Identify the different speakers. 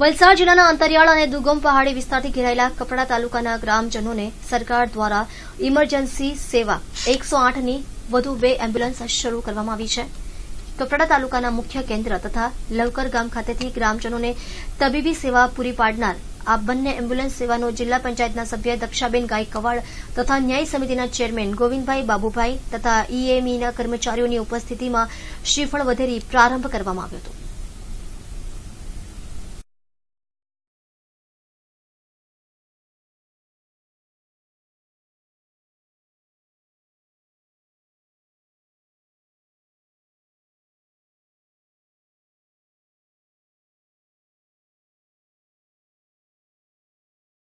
Speaker 1: વલસાડ જિલ્લાના અંતરિયાળ અને દુર્ગમ પહાડી વિસ્તારથી ઘેરાયેલા કપડા તાલુકાના ગ્રામજનોને સરકાર દ્વારા ઇમરજન્સી સેવા એકસો આઠની વધુ બે એમ્બ્યુલન્સ શરૂ કરવામાં આવી છે કપડા તાલુકાના મુખ્ય કેન્દ્ર તથા લવકર ગામ ખાતેથી ગ્રામજનોને તબીબી સેવા પૂરી પાડનાર આ બંને એમ્બ્યુલન્સ સેવાનો જિલ્લા પંચાયતના સભ્ય દક્ષાબેન ગાયકવાડ તથા ન્યાય સમિતિના ચેરમેન ગોવિંદભાઈ બાબુભાઈ તથા ઈએમઈના કર્મચારીઓની ઉપસ્થિતિમાં શ્રીફળ વધેરી પ્રારંભ કરવામાં આવ્યો હતો